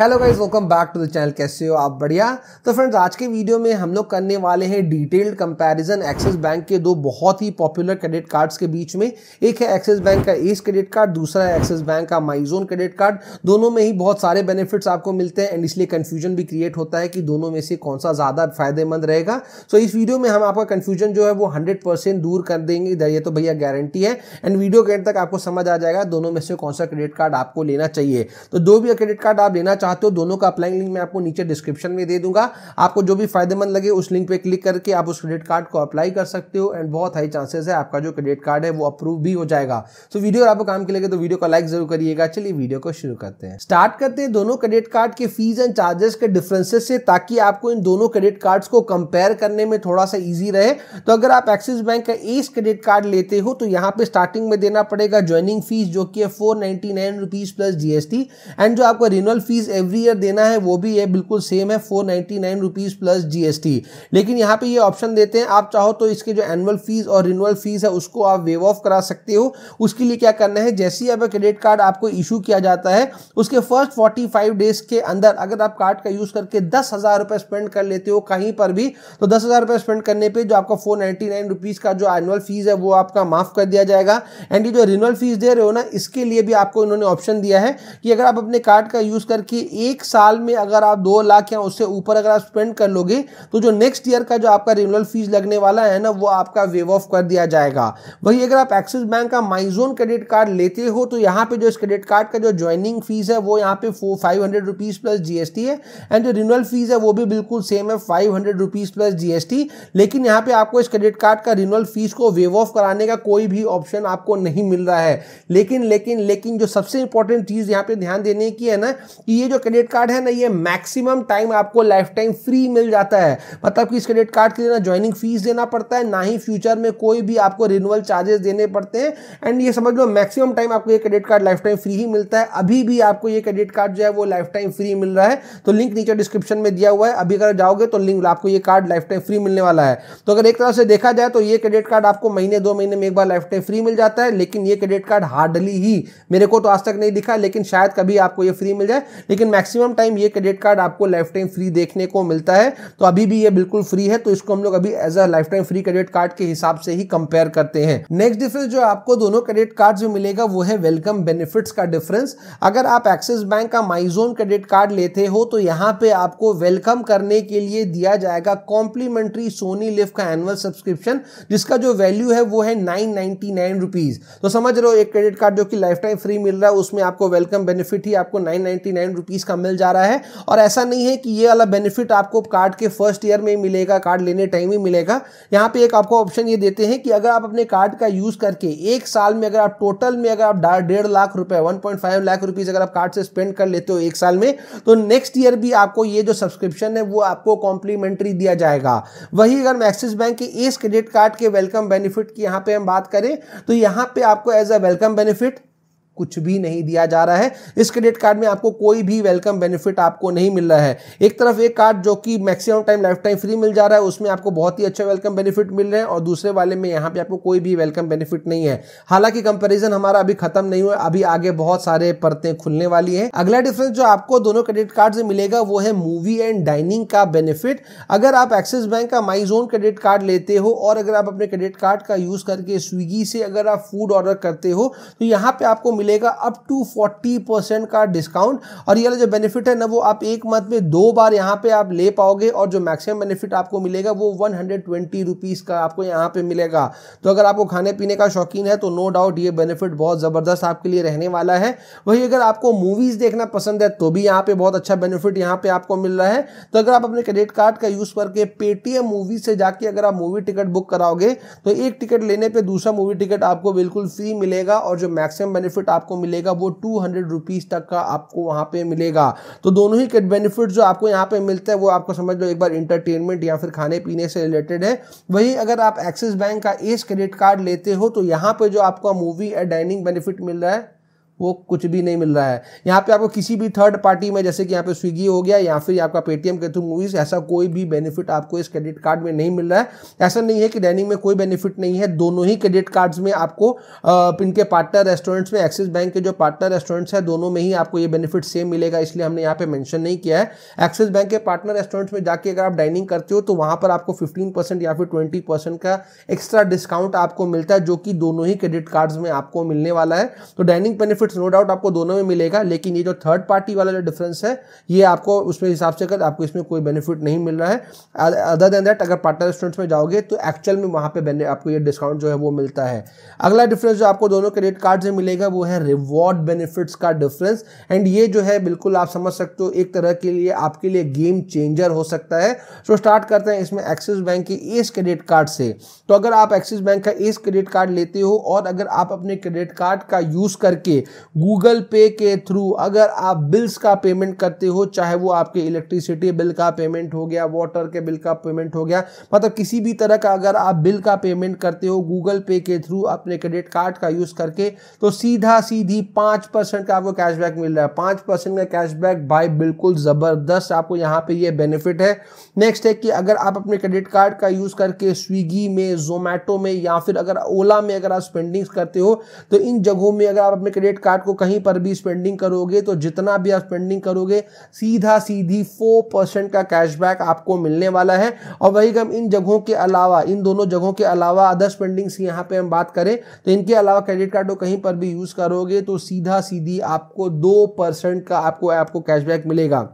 hello guys welcome back to the channel कैसे हो आप बढ़िया तो फ्रेंड्स आज के वीडियो में हम लोग करने वाले हैं डिटेल्ड कंपैरिजन एक्सिस बैंक के दो बहुत ही पॉपुलर क्रेडिट कार्ड्स के बीच में एक है एक्सिस बैंक का एस क्रेडिट कार्ड दूसरा है एक्सिस बैंक का माइजोन क्रेडिट कार्ड दोनों में ही बहुत सारे बेनिफिट्स आपको मिलते हैं एंड इसलिए कन्फ्यूजन भी क्रिएट होता है कि दोनों में से कौन सा ज़्यादा फायदेमंद रहेगा सो so, इस वीडियो में हम आपका कन्फ्यूजन जो है वो हंड्रेड दूर कर देंगे इधर ये तो भैया गारंटी है एंड वीडियो के एंड तक आपको समझ आ जाएगा दोनों में से कौन सा क्रेडिट कार्ड आपको लेना चाहिए तो दो भी क्रेडिट कार्ड आप लेना चाहते हो दोनों का अप्लाइंग लिंक मैं आपको नीचे डिस्क्रिप्शन में दे दूंगा आपको जो भी फायदेमंद लगे उस लिंक पे क्लिक करके आप उस क्रेडिट कार्ड को अप्लाई कर सकते हो एंड बहुत हाई चांसेस है आपका जो क्रेडिट कार्ड है वो अप्रूव भी हो जाएगा सो so, वीडियो आपको काम के लगे तो वीडियो को लाइक जरूर करिएगा चलिए वीडियो को शुरू करते हैं स्टार्ट करते हैं दोनों क्रेडिट कार्ड के फीस एंड चार्जेस के डिफरेंसेस से ताकि आपको इन दोनों क्रेडिट कार्ड को कंपेयर करने में थोड़ा सा ईजी रहे तो अगर आप एक्सिस बैंक का एस क्रेडिट कार्ड लेते हो तो यहाँ पे स्टार्टिंग में देना पड़ेगा ज्वाइनिंग फीस जो कि है four ninety nine rupees plus GST and जो आपका रिन्यूअल फीस एवरी ईयर देना है वो भी ये बिल्कुल सेम है four ninety nine rupees plus G S T लेकिन यहाँ पे ये ऑप्शन देते हैं आप चाहो तो इसके जो एनुअल फीस और रिन्यूअल फीस है उसको आप वेव ऑफ करा सकते हो उसके लिए क्या करना है जैसे ही अब क्रेडिट कार्ड आपको इशू किया जाता है उसके फर्स्ट फोर्टी फाइव डेज के अंदर अगर आप कार्ड का यूज़ करके दस हज़ार रुपये स्पेंड कर लेते हो कहीं पर भी तो दस हज़ार रुपये स्पेंड करने पर जो आपका फोर नाइन्टी नाइन रुपीज़ का जो एनुअल फीस है वो आपका माफ़ कर दिया जाएगा एंड ये जो रिन्यूअल फीस दे रहे हो ना इसके लिए भी आपको इन्होंने ऑप्शन दिया है कि अगर आप अपने कार्ड का यूज़ करके एक साल में अगर आप दो लाख या उससे ऊपर अगर आप स्पेंड कर लोगे तो जो नेक्स्ट ईयर का जो आपका रिन्यूअल फीस लगने वाला है ना वो आपका वेव ऑफ कर दिया जाएगा वही अगर आप एक्सिस बैंक का माइजोन क्रेडिट कार्ड लेते हो तो यहाँ पे जो इस क्रेडिट कार्ड का जो ज्वाइनिंग फीस है वो यहाँ पे four five hundred rupees plus GST है एंड जो रिन्यूअल फीस है वो भी बिल्कुल सेम है five hundred rupees plus GST लेकिन यहाँ पे आपको इस क्रेडिट कार्ड का रिन्यूअल फीस को वेव ऑफ कराने का कोई भी ऑप्शन आपको नहीं मिल रहा है लेकिन लेकिन लेकिन जो सबसे इंपॉर्टेंट चीज़ यहाँ पे ध्यान देने की है ना कि ये जो क्रेडिट कार्ड है ना ये मैक्सिमम टाइम आपको लाइफ टाइम फ्री मिल जाता है मतलब कि इस क्रेडिट कार्ड के लिए ना ज्वाइनिंग फीस देना पड़ता है ना ही फ्यूचर में कोई भी आपको रिन्यूअल चार्जेस देने पड़ते हैं एंड ये समझ लो मैक्सिमम टाइम आपको ये credit card lifetime free ही मिलता है अभी भी आपको ये क्रेडिट कार्ड जो है वो लाइफ टाइम फ्री मिल रहा है तो लिंक नीचे डिस्क्रिप्शन में दिया हुआ है अभी अगर जाओगे तो लिंक आपको ये कार्ड लाइफ टाइम फ्री मिलने वाला है तो अगर एक तरह से देखा जाए तो ये क्रेडिट कार्ड आपको महीने दो महीने में एक बार लाइफ टाइम फ्री मिल जाता है लेकिन ये क्रेडिट कार्ड हार्डली ही मेरे को तो आज तक नहीं दिखा लेकिन शायद कभी आपको ये फ्री मिल जाए लेकिन लेकिन मैक्सिमम टाइम ये क्रेडिट कार्ड आपको लाइफ टाइम फ्री देखने को मिलता है तो अभी भी ये बिल्कुल फ्री है तो इसको हम लोग अभी as a lifetime free credit card के हिसाब से ही कंपेयर करते हैं नेक्स्ट डिफरेंस जो आपको दोनों क्रेडिट कार्ड में मिलेगा वो है वेलकम बेनिफिट का डिफरेंस अगर आप एक्सिस बैंक का माइजोन क्रेडिट कार्ड लेते हो तो यहाँ पे आपको वेलकम करने के लिए दिया जाएगा कॉम्प्लीमेंट्री सोनी लिफ्ट का एनुअल सब्सक्रिप्शन जिसका जो वैल्यू है वो है नाइन नाइनटी नाइन रुपीज तो समझ रहे हो एक क्रेडिट कार्ड जो कि लाइफ टाइम फ्री मिल रहा है उसमें आपको वेलकम बेनिफिट ही आपको nine ninety nine rupees rupees का मिल जा रहा है और ऐसा नहीं है कि ये वाला बेनिफिट आपको कार्ड के फर्स्ट ईयर में ही मिलेगा कार्ड लेने टाइम ही मिलेगा यहाँ पे एक आपको ऑप्शन ये देते हैं कि अगर आप अपने कार्ड का यूज़ करके एक साल में अगर आप टोटल में अगर आप डेढ़ लाख रुपए 1.5 लाख रुपीज़ अगर आप कार्ड से स्पेंड कर लेते हो एक साल में तो नेक्स्ट ईयर भी आपको ये जो सब्सक्रिप्शन है वो आपको कॉम्प्लीमेंट्री दिया जाएगा वही अगर हम एक्सिस बैंक के इस क्रेडिट कार्ड के वेलकम बेनिफिट की यहाँ पे हम बात करें तो यहाँ पे आपको एज अ वेलकम बेनिफिट कुछ भी नहीं दिया जा रहा है इस क्रेडिट कार्ड में आपको कोई भी वेलकम बेनिफिट आपको नहीं मिल रहा है एक तरफ एक कार्ड जो कि maximum time lifetime free मिल जा रहा है उसमें आपको बहुत ही अच्छा वेलकम बेनिफिट मिल रहे हैं और दूसरे वाले में यहां पे आपको कोई भी वेलकम बेनिफिट नहीं है हालांकि कंपेरिजन हमारा अभी खत्म नहीं हुआ अभी आगे बहुत सारे परतें खुलने वाली है अगला डिफरेंस जो आपको दोनों क्रेडिट कार्ड से मिलेगा वो है मूवी एंड डाइनिंग का बेनिफिट अगर आप एक्सिस बैंक का माई जोन क्रेडिट कार्ड लेते हो और अगर आप अपने क्रेडिट कार्ड का यूज करके स्विगी से अगर आप फूड ऑर्डर करते हो तो यहाँ पे आपको मिलेगा अप टू 40 परसेंट का डिस्काउंट और ये वाला जो बेनिफिट है ना वो आप एक मंथ में दो बार यहाँ पे आप ले पाओगे और जो मैक्सिमम बेनिफिट आपको मिलेगा वो वन हंड्रेड का आपको यहाँ पे मिलेगा तो अगर आपको खाने पीने का शौकीन है तो नो डाउट ये बेनिफिट बहुत ज़बरदस्त आपके लिए रहने वाला है वही अगर आपको मूवीज़ देखना पसंद है तो भी यहाँ पे बहुत अच्छा बेनिफिट यहाँ पे आपको मिल रहा है तो अगर आप अपने क्रेडिट कार्ड का यूज़ करके पेटीएम मूवी से जाके अगर आप मूवी टिकट बुक कराओगे तो एक टिकट लेने पर दूसरा मूवी टिकट आपको बिल्कुल फ्री मिलेगा और जो मैक्सिमम बेनिफिट आपको मिलेगा वो टू हंड्रेड रुपीज़ तक का आपको वहां पे मिलेगा तो दोनों ही बेनिफिट जो आपको यहाँ पे मिलता है वो आपको समझ लो एक बार इंटरटेनमेंट या फिर खाने पीने से रिलेटेड है वही अगर आप एक्सिस बैंक का एस क्रेडिट कार्ड लेते हो तो यहाँ पर जो आपको मूवी या डाइनिंग बेनिफिट मिल रहा है वो कुछ भी नहीं मिल रहा है यहाँ पे आपको किसी भी थर्ड पार्टी में जैसे कि यहाँ पे स्विगी हो गया या फिर आपका पेटीएम के थ्रू मूवीज ऐसा कोई भी बेनिफिट आपको इस क्रेडिट कार्ड में नहीं मिल रहा है ऐसा नहीं है कि डाइनिंग में कोई बेनिफिट नहीं है दोनों ही क्रेडिट कार्ड्स में आपको इनके पार्टनर रेस्टोरेंट्स में एक्सिस बैंक के जो पार्टनर रेस्टोरेंट्स हैं दोनों में ही आपको ये बेनिफिट सेम मिलेगा इसलिए हमने यहाँ पे मैंशन नहीं किया है एक्सिस बैंक के पार्टनर रेस्टोरेंट्स में जाके अगर आप डाइनिंग करते हो तो वहाँ पर आपको फिफ्टीन या फिर ट्वेंटी का एक्स्ट्रा डिस्काउंट आपको मिलता है जो कि दोनों ही क्रेडिट कार्ड्स में आपको मिलने वाला है तो dining benefit benefits no doubt आपको दोनों में मिलेगा लेकिन ये जो थर्ड पार्टी वाला जो डिफरेंस है ये आपको उसमें हिसाब से कर आपको इसमें कोई बेनिफिट नहीं मिल रहा है अदर देन दैट अगर पार्टनर रेस्टोरेंट्स में जाओगे तो एक्चुअल में वहाँ पर आपको ये डिस्काउंट जो है वो मिलता है अगला डिफरेंस जो आपको दोनों क्रेडिट कार्ड से मिलेगा वो है रिवॉर्ड बेनिफिट्स का डिफरेंस एंड ये जो है बिल्कुल आप समझ सकते हो एक तरह के लिए आपके लिए गेम चेंजर हो सकता है सो स्टार्ट करते हैं इसमें एक्सिस बैंक के इस क्रेडिट कार्ड से तो अगर आप एक्सिस बैंक का इस क्रेडिट कार्ड लेते हो और अगर आप अपने क्रेडिट कार्ड का यूज़ करके गूगल पे के थ्रू अगर आप बिल्स का पेमेंट करते हो चाहे वो आपके इलेक्ट्रिसिटी बिल का पेमेंट हो गया वाटर के बिल का पेमेंट हो गया मतलब किसी भी तरह का अगर आप बिल का पेमेंट करते हो गूगल पे के थ्रू अपने क्रेडिट कार्ड का यूज़ करके तो सीधा सीधी पांच परसेंट का आपको कैशबैक मिल रहा है पांच परसेंट का कैशबैक भाई बिल्कुल ज़बरदस्त आपको यहां पे ये बेनिफिट है नेक्स्ट है कि अगर आप अपने क्रेडिट कार्ड का यूज़ करके स्विगी में जोमेटो में या फिर अगर ओला में अगर आप स्पेंडिंग करते हो तो इन जगहों में अगर आप अपने क्रेडिट कार्ड को कहीं पर भी स्पेंडिंग करोगे तो जितना भी आप स्पेंडिंग करोगे सीधा सीधी फोर परसेंट का कैशबैक आपको मिलने वाला है और वही हम इन जगहों के अलावा इन दोनों जगहों के अलावा अदर स्पेंडिंग्स की यहाँ पे हम बात करें तो इनके अलावा क्रेडिट कार्ड को कहीं पर भी यूज़ करोगे तो सीधा सीधी आपको दो परसेंट का आपको आपको कैशबैक मिलेगा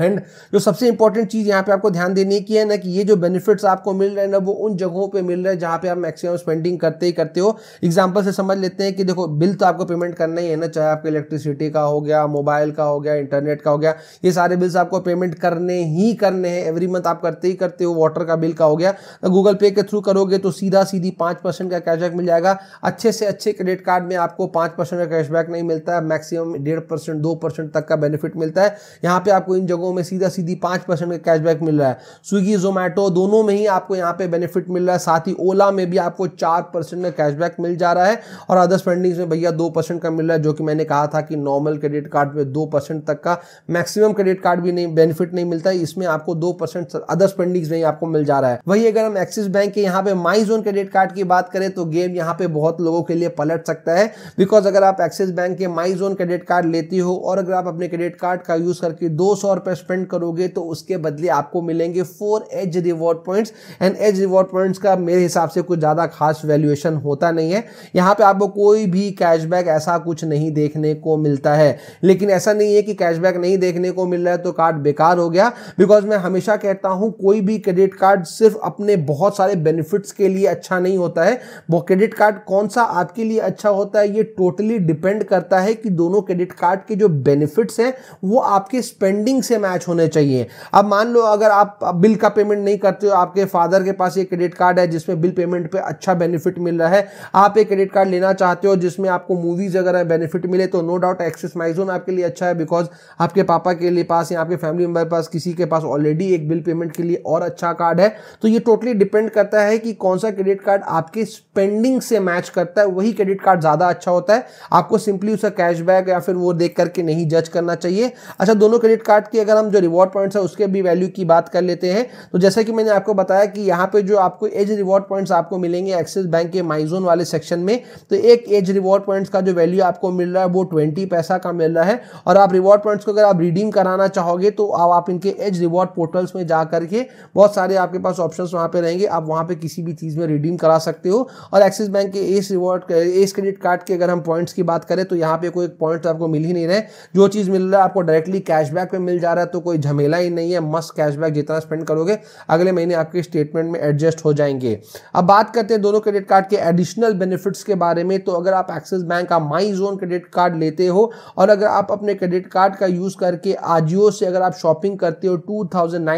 एंड जो सबसे इंपॉर्टेंट चीज़ यहाँ पे आपको ध्यान देने की है ना कि ये जो बेनिफिट्स आपको मिल रहे हैं ना वो उन जगहों पे मिल रहे हैं जहाँ पे आप मैक्सिमम स्पेंडिंग करते ही करते हो एग्जांपल से समझ लेते हैं कि देखो बिल तो आपको पेमेंट करना ही है ना चाहे आपके इलेक्ट्रिसिटी का हो गया मोबाइल का हो गया इंटरनेट का हो गया ये सारे बिल्स आपको पेमेंट करने ही करने हैं एवरी मंथ आप करते ही करते हो वाटर का बिल का हो गया गूगल पे के थ्रू करोगे तो सीधा सीधी पाँच का कैशबैक मिल जाएगा अच्छे से अच्छे क्रेडिट कार्ड में आपको पाँच का कैशबैक नहीं मिलता है मैक्सिमम डेढ़ परसेंट तक का बेनिफिट मिलता है यहाँ पर आपको इन जगहों लोगों में सीधा सीधी पांच परसेंट का कैशबैक मिल रहा है स्विगी जोमेटो दोनों में ही आपको यहाँ पे बेनिफिट मिल रहा है साथ ही ओला में भी आपको चार परसेंट का कैशबैक मिल जा रहा है और अदर स्पेंडिंग्स में भैया दो परसेंट का मिल रहा है जो कि मैंने कहा था कि नॉर्मल क्रेडिट कार्ड में दो परसेंट तक का मैक्सिमम क्रेडिट कार्ड भी नहीं बेनिफिट नहीं मिलता है इसमें आपको दो परसेंट अदर स्पेंडिंग्स में आपको मिल जा रहा है वही अगर हम एक्सिस बैंक के यहाँ पे माई जोन क्रेडिट कार्ड की बात करें तो गेम यहाँ पे बहुत लोगों के लिए पलट सकता है बिकॉज अगर आप एक्सिस बैंक के माई जोन क्रेडिट कार्ड लेती हो और अगर आप अपने क्रेडिट कार्ड का यूज करके दो सौ रुपए डॉलर स्पेंड करोगे तो उसके बदले आपको मिलेंगे four edge reward points and edge reward points का मेरे हिसाब से कुछ ज़्यादा खास वैल्यूएशन होता नहीं है यहाँ पे आपको कोई भी कैशबैक ऐसा कुछ नहीं देखने को मिलता है लेकिन ऐसा नहीं है कि कैशबैक नहीं देखने को मिल रहा है तो कार्ड बेकार हो गया बिकॉज मैं हमेशा कहता हूँ कोई भी क्रेडिट कार्ड सिर्फ अपने बहुत सारे बेनिफिट्स के लिए अच्छा नहीं होता है वो क्रेडिट कार्ड कौन सा आपके लिए अच्छा होता है ये टोटली डिपेंड करता है कि दोनों क्रेडिट कार्ड के जो बेनिफिट्स हैं वो आपके स्पेंडिंग से मैच होने चाहिए अब मान लो अगर आप बिल का पेमेंट नहीं करते हो आपके फादर के पास ये क्रेडिट कार्ड है जिसमें बिल पेमेंट पे अच्छा बेनिफिट मिल रहा है आप एक क्रेडिट कार्ड लेना चाहते हो जिसमें आपको मूवीज अगर बेनिफिट मिले तो नो डाउट एक्सेस माइजोन आपके लिए अच्छा है बिकॉज आपके पापा के लिए पास या आपके फैमिली मेंबर पास किसी के पास ऑलरेडी एक बिल पेमेंट के लिए और अच्छा कार्ड है तो ये टोटली डिपेंड करता है कि कौन सा क्रेडिट कार्ड आपके स्पेंडिंग से मैच करता है वही क्रेडिट कार्ड ज़्यादा अच्छा होता है आपको सिंपली उसका कैशबैक या फिर वो देख करके नहीं जज करना चाहिए अच्छा दोनों क्रेडिट कार्ड की अगर अगर हम जो रिवॉर्ड पॉइंट्स है उसके भी वैल्यू की बात कर लेते हैं तो जैसे कि मैंने आपको बताया कि यहाँ पे जो आपको एज रिवॉर्ड पॉइंट्स आपको मिलेंगे एक्सिस बैंक के माइजोन वाले सेक्शन में तो एक एज रिवॉर्ड पॉइंट्स का जो वैल्यू आपको मिल रहा है वो ट्वेंटी पैसा का मिल रहा है और आप रिवॉर्ड पॉइंट्स को अगर आप रिडीम कराना चाहोगे तो आप इनके एज रिवॉर्ड पोर्टल्स में जा करके बहुत सारे आपके पास ऑप्शन वहाँ पर रहेंगे आप वहाँ पर किसी भी चीज़ में रिडीम करा सकते हो और एक्सिस बैंक के ace reward ace credit card के अगर हम पॉइंट्स की बात करें तो यहाँ पे कोई पॉइंट आपको मिल ही नहीं रहे जो चीज़ मिल रहा है आपको डायरेक्टली कैशबैक पे मिल जा रहा है है तो कोई झमेला ही नहीं है मस्त कैशबैक जितना स्पेंड करोगे अगले महीने आपके स्टेटमेंट में एडजस्ट हो जाएंगे अब बात करते हैं दोनों क्रेडिट कार्ड के एडिशनल बेनिफिट्स के बारे में तो अगर आप एक्सिस बैंक का माई जोन क्रेडिट कार्ड लेते हो और अगर आप अपने क्रेडिट कार्ड का यूज करके आजियो से अगर आप शॉपिंग करते हो टू थाउजेंड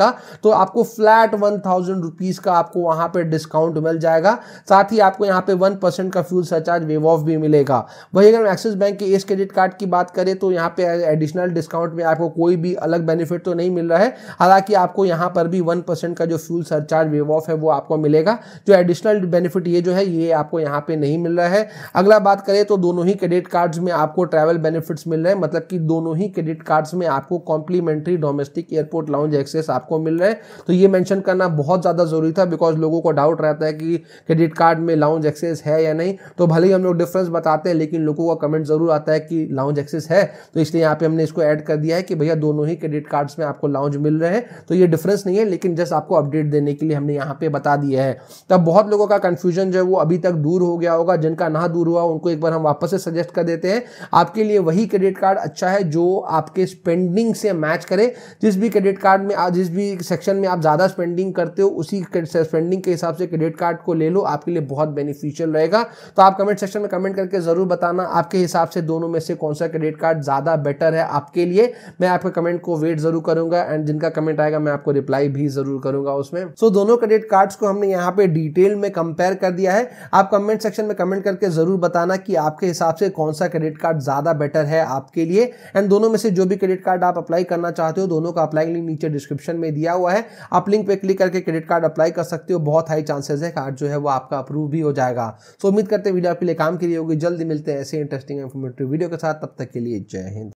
का तो आपको फ्लैट वन थाउजेंड रुपीज का आपको वहां पर डिस्काउंट मिल जाएगा साथ ही आपको यहाँ पे वन परसेंट का फ्यूल सरचार्ज वेव ऑफ भी मिलेगा वही अगर एक्सिस बैंक के इस क्रेडिट कार्ड की बात करें तो यहाँ पे एडिशनल डिस्काउंट अकाउंट में आपको कोई भी अलग बेनिफिट तो नहीं मिल रहा है हालांकि आपको यहां पर भी वन परसेंट का जो फ्यूल सरचार्ज वेव ऑफ है वो आपको मिलेगा जो एडिशनल बेनिफिट ये जो है ये आपको यहाँ पे नहीं मिल रहा है अगला बात करें तो दोनों ही क्रेडिट कार्ड्स में आपको ट्रैवल बेनिफिट्स मिल रहे हैं मतलब कि दोनों ही क्रेडिट कार्ड्स में आपको complimentary domestic airport lounge access आपको मिल रहे हैं तो ये मैंशन करना बहुत ज़्यादा ज़रूरी था बिकॉज लोगों को डाउट रहता है कि क्रेडिट कार्ड में लाउंज एक्सेस है या नहीं तो भले ही हम लोग डिफरेंस बताते हैं लेकिन लोगों का कमेंट ज़रूर आता है कि लाउंज एक्सेस है तो इसलिए यहाँ पे हमने इसको ऐड कर दिया है कि भैया दोनों ही क्रेडिट कार्ड्स में आपको लाउंज मिल रहे हैं तो ये डिफरेंस नहीं है लेकिन जस्ट आपको अपडेट देने के लिए हमने यहाँ पे बता दिया है तब बहुत लोगों का कन्फ्यूजन जो है वो अभी तक दूर हो गया होगा जिनका ना दूर हुआ उनको एक बार हम वापस से सजेस्ट कर देते हैं आपके लिए वही क्रेडिट कार्ड अच्छा है जो आपके स्पेंडिंग से मैच करे जिस भी क्रेडिट कार्ड में जिस भी सेक्शन में आप ज़्यादा स्पेंडिंग करते हो उसी स्पेंडिंग के हिसाब से क्रेडिट कार्ड को ले लो आपके लिए बहुत बेनिफिशियल रहेगा तो आप कमेंट सेक्शन में कमेंट करके ज़रूर बताना आपके हिसाब से दोनों में से कौन सा क्रेडिट कार्ड ज़्यादा बेटर है आपके लिए मैं आपके कमेंट को वेट जरूर करूंगा एंड जिनका कमेंट आएगा मैं आपको रिप्लाई भी जरूर करूंगा उसमें सो so, दोनों क्रेडिट कार्ड्स को हमने यहाँ पे डिटेल में कंपेयर कर दिया है आप कमेंट सेक्शन में कमेंट करके जरूर बताना कि आपके हिसाब से कौन सा क्रेडिट कार्ड ज्यादा बेटर है आपके लिए एंड दोनों में से जो भी क्रेडिट कार्ड आप अप्लाई करना चाहते हो दोनों का अप्लाई लिंक नीचे डिस्क्रिप्शन में दिया हुआ है आप लिंक पे क्लिक करके क्रेडिट कार्ड अप्लाई कर सकते हो बहुत हाई चांसेस है कार्ड जो है वो आपका अप्रूव भी हो जाएगा सो so, उम्मीद करते हैं वीडियो आपके लिए काम के लिए होगी जल्दी मिलते हैं ऐसे इंटरेस्टिंग इन्फॉर्मेटिव वीडियो के साथ तब तक के लिए जय हिंद